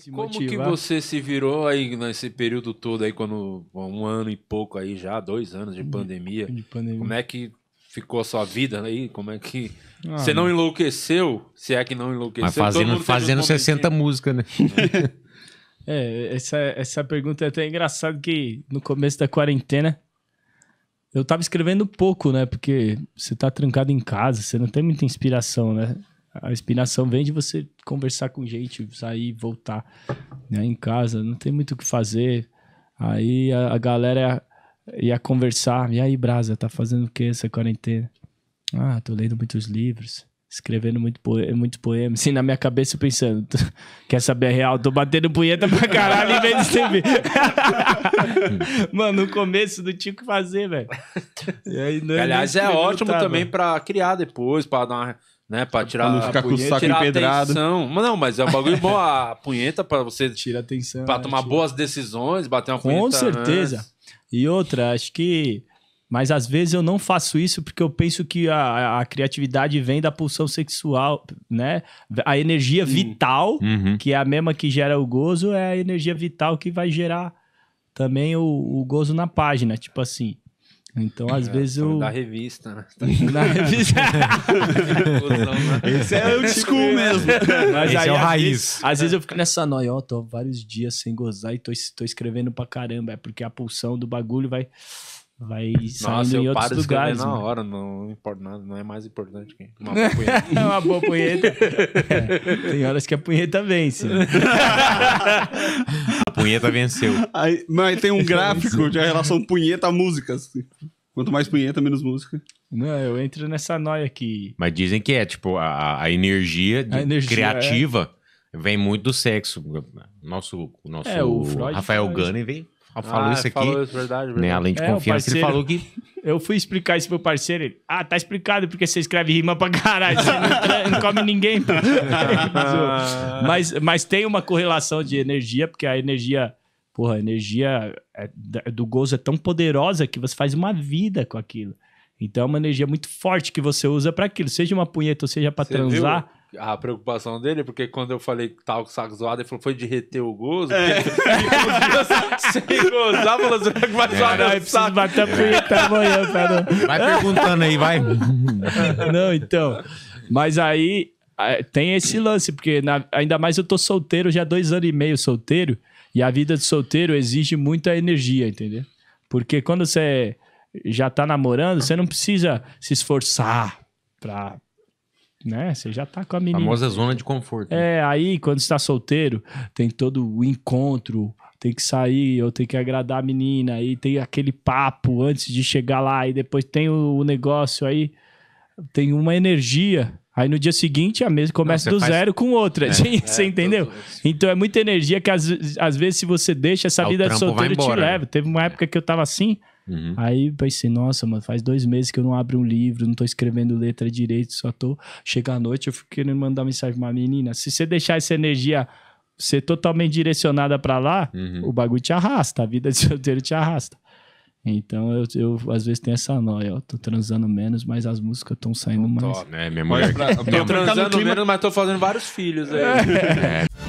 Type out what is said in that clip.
se Como motivar. que você se virou aí nesse período todo aí, quando um ano e pouco aí já, dois anos de hum, pandemia? De pandemia. Como é que ficou a sua vida aí? Como é que. Ah, você não enlouqueceu? Se é que não enlouqueceu. Mas fazendo, fazendo um 60 músicas, né? é, essa, essa pergunta é até engraçada que no começo da quarentena. Eu tava escrevendo pouco, né? Porque você tá trancado em casa, você não tem muita inspiração, né? A inspiração vem de você conversar com gente, sair, voltar né, em casa, não tem muito o que fazer. Aí a, a galera ia, ia, conversar. E aí, Brasa, tá fazendo o que essa quarentena? Ah, tô lendo muitos livros, escrevendo muito poema, muito poema. Assim, na minha cabeça pensando, quer saber a real? Tô batendo punheta pra caralho em vez de escrever. Mano, no começo não tinha o que fazer, velho. É Aliás, é ótimo também pra criar depois, pra dar uma né? Pra tirar pra não ficar a punheta, com o saco tirar empedrado. atenção. Mas não, mas é um bagulho bom a punheta pra você... Tira atenção. Pra né, tomar tira. boas decisões, bater uma com punheta. Com certeza. Antes. E outra, acho que... Mas às vezes eu não faço isso porque eu penso que a, a criatividade vem da pulsão sexual, né? A energia Sim. vital, uhum. que é a mesma que gera o gozo, é a energia vital que vai gerar também o, o gozo na página. Tipo assim, então, às é, vezes eu. Da revista, né? Tá na revista. Né? Esse é o school é mesmo. Mas Esse é aí, é o raiz. às vezes eu fico nessa noia, ó, tô vários dias sem gozar e tô, tô escrevendo pra caramba. É porque a pulsão do bagulho vai Vai sair em outros paro de lugares, na hora, não importa nada, é, não é mais importante que uma boa é punheta. é uma boa punheta. É, tem horas que a punheta vence. Né? a punheta venceu. Aí, mas tem um gráfico de relação punheta-músicas. Quanto mais punheta, menos música. Não, eu entro nessa noia aqui. Mas dizem que é, tipo, a, a, energia, a energia, criativa é... vem muito do sexo. Nosso, nosso é, o Rafael Freud. Gunning vem ah, falou ah, isso aqui. Falou isso, verdade, né, verdade. Né? Além de é, confiança, parceiro, ele falou que. Eu fui explicar isso pro meu parceiro. Ele, ah, tá explicado porque você escreve rima pra caralho. Você não, não come ninguém. mas, mas tem uma correlação de energia, porque a energia. Porra, a energia é é do gozo é tão poderosa que você faz uma vida com aquilo. Então é uma energia muito forte que você usa para aquilo, seja uma punheta ou seja para transar. Viu? a preocupação dele, porque quando eu falei que tava com o saco zoado, ele falou foi derreter o gozo. É. é sem gozar, falou vai zoar é. saco. Bater punheta amanhã, cara. Vai perguntando aí, vai. Não, então. Mas aí tem esse lance, porque na, ainda mais eu tô solteiro, já dois anos e meio solteiro, e a vida de solteiro exige muita energia, entendeu? Porque quando você já tá namorando, você não precisa se esforçar pra né? Você já tá com a menina. A famosa zona de conforto. Né? É, aí quando está solteiro, tem todo o encontro, tem que sair, eu tenho que agradar a menina, aí tem aquele papo antes de chegar lá, e depois tem o negócio aí, tem uma energia Aí no dia seguinte a mesa começa Não, do faz... zero com outra. É, você é, entendeu? Então é muita energia que às, às vezes, se você deixa essa ah, vida de solteiro, embora, te né? leva. Né? Teve uma época que eu tava assim. Uhum. Aí pensei, nossa, mano, faz dois meses que eu não abro um livro, não tô escrevendo letra direito, só tô. Chega à noite, eu fico querendo mandar mensagem pra uma menina. Se você deixar essa energia ser totalmente direcionada para lá, uhum. o bagulho te arrasta, a vida de solteiro te arrasta. Então eu, eu às vezes tenho essa noia, ó, tô transando menos, mas as músicas estão saindo mais. Tô, né? Minha mulher... eu tô transando menos, mas tô fazendo vários filhos aí. É. É.